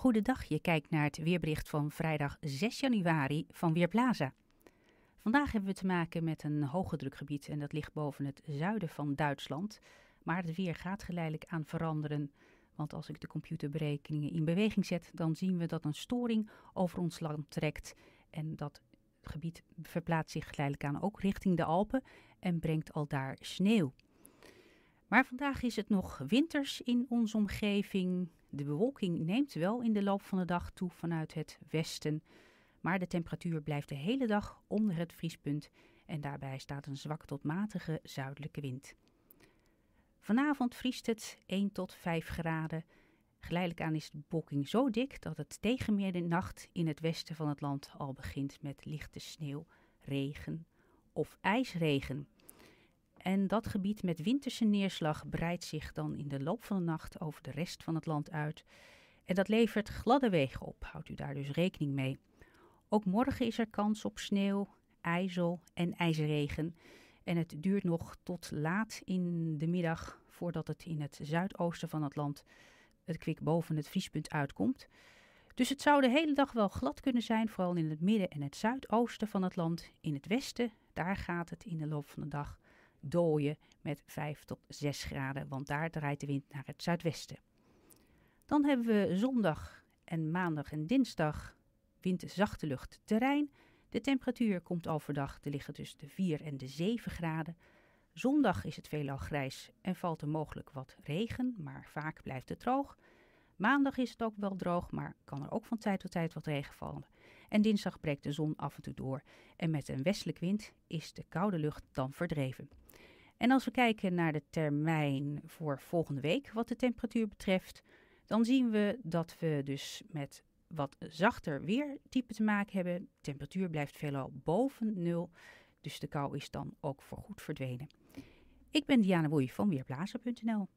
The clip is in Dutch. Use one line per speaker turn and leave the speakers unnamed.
Goedendag, je kijkt naar het weerbericht van vrijdag 6 januari van Weerplaza. Vandaag hebben we te maken met een hoge drukgebied en dat ligt boven het zuiden van Duitsland. Maar het weer gaat geleidelijk aan veranderen. Want als ik de computerberekeningen in beweging zet, dan zien we dat een storing over ons land trekt. En dat gebied verplaatst zich geleidelijk aan ook richting de Alpen en brengt al daar sneeuw. Maar vandaag is het nog winters in onze omgeving. De bewolking neemt wel in de loop van de dag toe vanuit het westen. Maar de temperatuur blijft de hele dag onder het vriespunt en daarbij staat een zwak tot matige zuidelijke wind. Vanavond vriest het 1 tot 5 graden. Geleidelijk aan is de bewolking zo dik dat het tegen middernacht in het westen van het land al begint met lichte sneeuw, regen of ijsregen. En dat gebied met winterse neerslag breidt zich dan in de loop van de nacht over de rest van het land uit. En dat levert gladde wegen op, houdt u daar dus rekening mee. Ook morgen is er kans op sneeuw, ijzel en ijsregen. En het duurt nog tot laat in de middag voordat het in het zuidoosten van het land het kwik boven het vriespunt uitkomt. Dus het zou de hele dag wel glad kunnen zijn, vooral in het midden en het zuidoosten van het land. In het westen, daar gaat het in de loop van de dag dooien met 5 tot 6 graden, want daar draait de wind naar het zuidwesten. Dan hebben we zondag en maandag en dinsdag zachte lucht terrein. De temperatuur komt overdag te liggen tussen de 4 en de 7 graden. Zondag is het veelal grijs en valt er mogelijk wat regen, maar vaak blijft het droog. Maandag is het ook wel droog, maar kan er ook van tijd tot tijd wat regen vallen. En dinsdag breekt de zon af en toe door en met een westelijk wind is de koude lucht dan verdreven. En als we kijken naar de termijn voor volgende week, wat de temperatuur betreft, dan zien we dat we dus met wat zachter weertype te maken hebben. De temperatuur blijft veelal boven nul, dus de kou is dan ook voorgoed verdwenen. Ik ben Diana Woei van Weerblazer.nl.